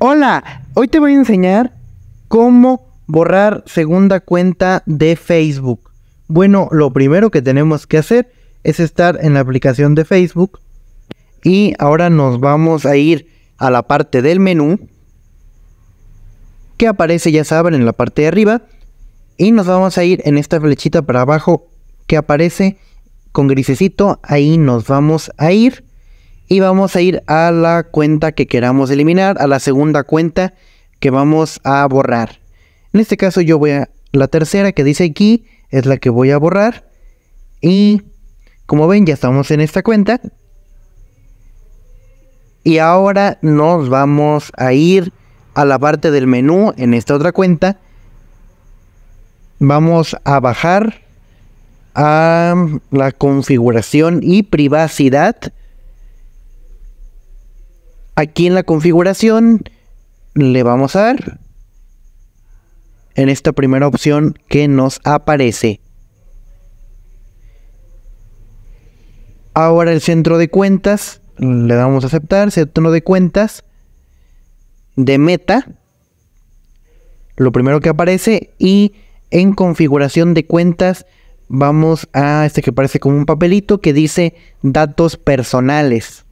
hola, hoy te voy a enseñar cómo borrar segunda cuenta de Facebook. Bueno, lo primero que tenemos que hacer es estar en la aplicación de Facebook y ahora nos vamos a ir a la parte del menú que aparece, ya saben, en la parte de arriba y nos vamos a ir en esta flechita para abajo que aparece con grisecito, ahí nos vamos a ir y vamos a ir a la cuenta que queramos eliminar, a la segunda cuenta que vamos a borrar. En este caso yo voy a la tercera que dice aquí, es la que voy a borrar. Y como ven ya estamos en esta cuenta. Y ahora nos vamos a ir a la parte del menú en esta otra cuenta. Vamos a bajar a la configuración y privacidad Aquí en la configuración le vamos a dar en esta primera opción que nos aparece. Ahora el centro de cuentas, le damos a aceptar, centro de cuentas de meta, lo primero que aparece y en configuración de cuentas vamos a este que parece como un papelito que dice datos personales.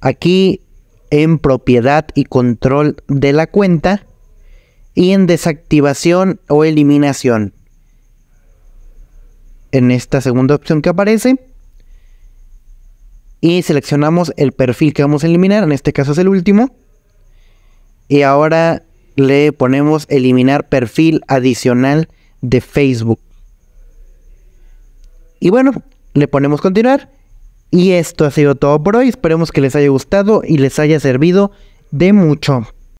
Aquí en propiedad y control de la cuenta y en desactivación o eliminación. En esta segunda opción que aparece y seleccionamos el perfil que vamos a eliminar, en este caso es el último. Y ahora le ponemos eliminar perfil adicional de Facebook. Y bueno, le ponemos continuar y esto ha sido todo por hoy. Esperemos que les haya gustado y les haya servido de mucho.